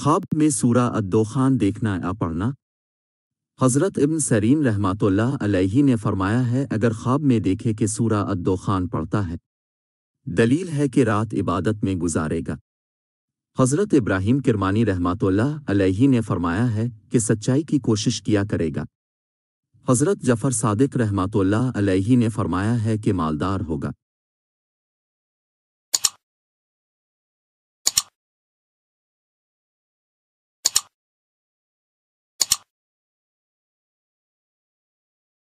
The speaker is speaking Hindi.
ख्वाब में सूरा अद्दोखान देखना या पढ़ना हज़रत इब्न सरीन रहमतुल्लाह ने फरमाया है अगर ख्वाब में देखे कि सूरा अद्दोखान पढ़ता है दलील है कि रात इबादत में गुजारेगा हज़रत इब्राहिम किरमानी रहमतुल्लाह ने फरमाया है कि सच्चाई की कोशिश किया करेगा हज़रत जफ़र सादिक रहमतुल्लाह ने फरमाया है कि मालदार होगा